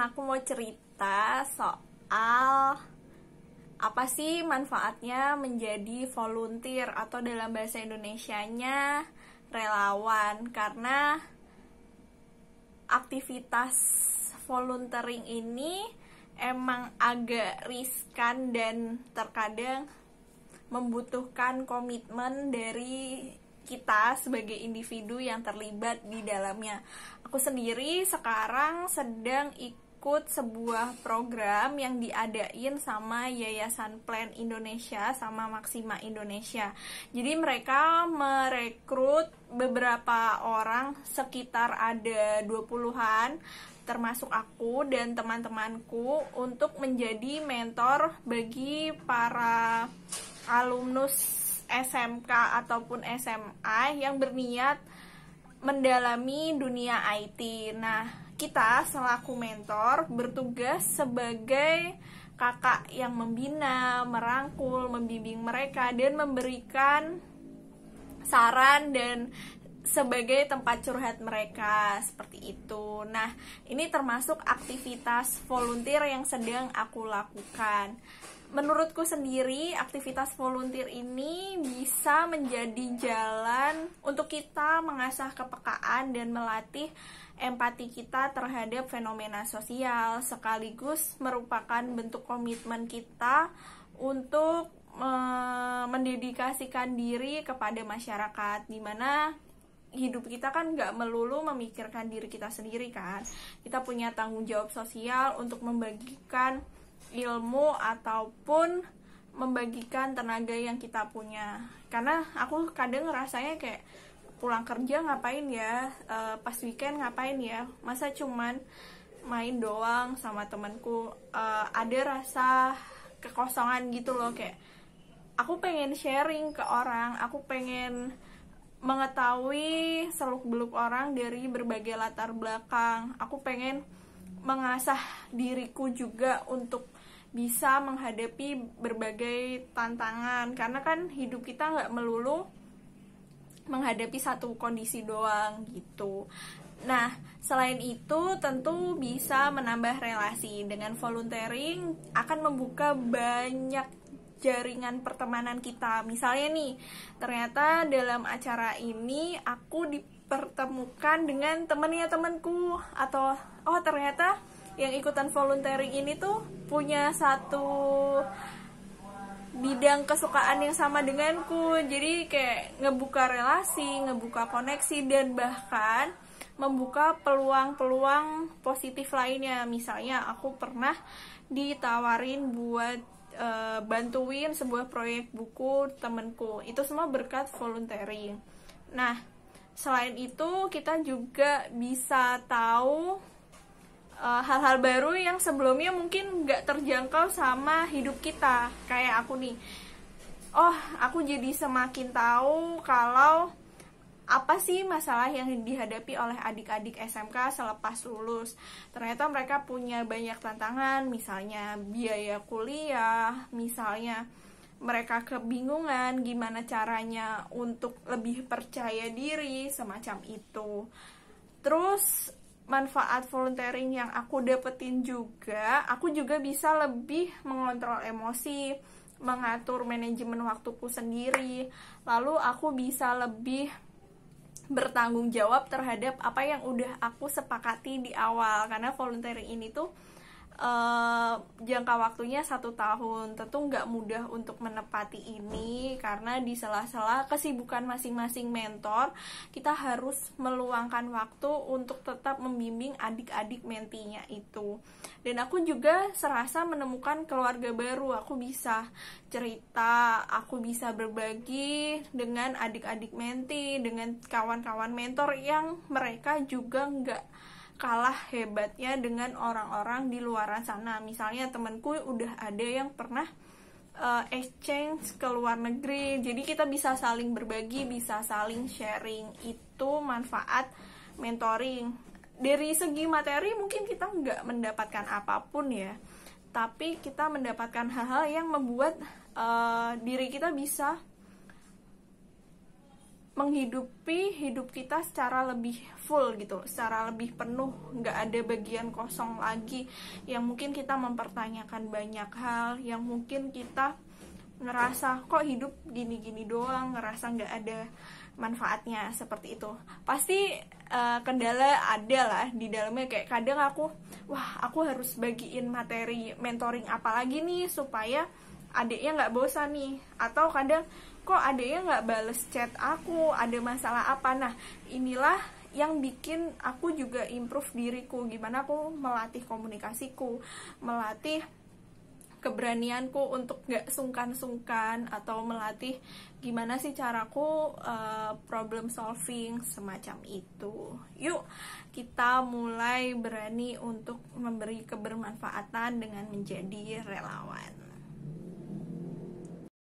aku mau cerita soal apa sih manfaatnya menjadi volunteer atau dalam bahasa Indonesianya relawan karena aktivitas volunteering ini emang agak riskan dan terkadang membutuhkan komitmen dari kita sebagai individu yang terlibat di dalamnya. Aku sendiri sekarang sedang ikut ikut sebuah program yang diadain sama Yayasan Plan Indonesia sama Maksima Indonesia. Jadi mereka merekrut beberapa orang sekitar ada 20-an termasuk aku dan teman-temanku untuk menjadi mentor bagi para alumnus SMK ataupun SMA yang berniat mendalami dunia IT. Nah, kita selaku mentor bertugas sebagai kakak yang membina, merangkul, membimbing mereka dan memberikan saran dan sebagai tempat curhat mereka seperti itu. Nah, ini termasuk aktivitas volunteer yang sedang aku lakukan menurutku sendiri aktivitas volunteer ini bisa menjadi jalan untuk kita mengasah kepekaan dan melatih empati kita terhadap fenomena sosial sekaligus merupakan bentuk komitmen kita untuk e, mendedikasikan diri kepada masyarakat di mana hidup kita kan nggak melulu memikirkan diri kita sendiri kan kita punya tanggung jawab sosial untuk membagikan ilmu ataupun membagikan tenaga yang kita punya karena aku kadang rasanya kayak pulang kerja ngapain ya e, pas weekend ngapain ya masa cuman main doang sama temanku e, ada rasa kekosongan gitu loh kayak aku pengen sharing ke orang aku pengen mengetahui seluk beluk orang dari berbagai latar belakang aku pengen mengasah diriku juga untuk bisa menghadapi berbagai tantangan karena kan hidup kita nggak melulu menghadapi satu kondisi doang gitu. Nah, selain itu tentu bisa menambah relasi dengan volunteering akan membuka banyak jaringan pertemanan kita. Misalnya nih, ternyata dalam acara ini aku dipertemukan dengan temennya temanku atau oh ternyata yang ikutan volunteering ini tuh punya satu bidang kesukaan yang sama denganku jadi kayak ngebuka relasi ngebuka koneksi dan bahkan membuka peluang-peluang positif lainnya misalnya aku pernah ditawarin buat Eh, bantuin sebuah proyek buku temenku itu semua berkat voluntary nah selain itu kita juga bisa tahu eh, hal-hal uh, baru yang sebelumnya mungkin nggak terjangkau sama hidup kita kayak aku nih oh aku jadi semakin tahu kalau apa sih masalah yang dihadapi oleh adik-adik SMK selepas lulus. Ternyata mereka punya banyak tantangan, misalnya biaya kuliah, misalnya mereka kebingungan gimana caranya untuk lebih percaya diri semacam itu. Terus manfaat volunteering yang aku dapetin juga, aku juga bisa lebih mengontrol emosi, mengatur manajemen waktuku sendiri. Lalu aku bisa lebih bertanggung jawab terhadap apa yang udah aku sepakati di awal karena volunteering ini tuh uh, jangka waktunya satu tahun tentu nggak mudah untuk menepati ini karena di sela-sela kesibukan masing-masing mentor kita harus meluangkan waktu untuk tetap membimbing adik-adik mentinya itu dan aku juga serasa menemukan keluarga baru aku bisa cerita aku bisa berbagi dengan adik-adik menti dengan kawan-kawan mentor yang mereka juga nggak kalah hebatnya dengan orang-orang di luar sana. Misalnya temanku udah ada yang pernah uh, exchange ke luar negeri. Jadi kita bisa saling berbagi, bisa saling sharing. Itu manfaat mentoring. Dari segi materi mungkin kita nggak mendapatkan apapun ya. Tapi kita mendapatkan hal-hal yang membuat uh, diri kita bisa menghidupi hidup kita secara lebih full gitu, secara lebih penuh, nggak ada bagian kosong lagi yang mungkin kita mempertanyakan banyak hal, yang mungkin kita ngerasa kok hidup gini-gini doang, ngerasa nggak ada manfaatnya seperti itu. Pasti uh, kendala ada lah di dalamnya kayak kadang aku, wah aku harus bagiin materi mentoring apa lagi nih supaya adiknya nggak bosan nih atau kadang kok adiknya nggak bales chat aku ada masalah apa nah inilah yang bikin aku juga improve diriku gimana aku melatih komunikasiku melatih keberanianku untuk nggak sungkan-sungkan atau melatih gimana sih caraku uh, problem solving semacam itu. Yuk, kita mulai berani untuk memberi kebermanfaatan dengan menjadi relawan.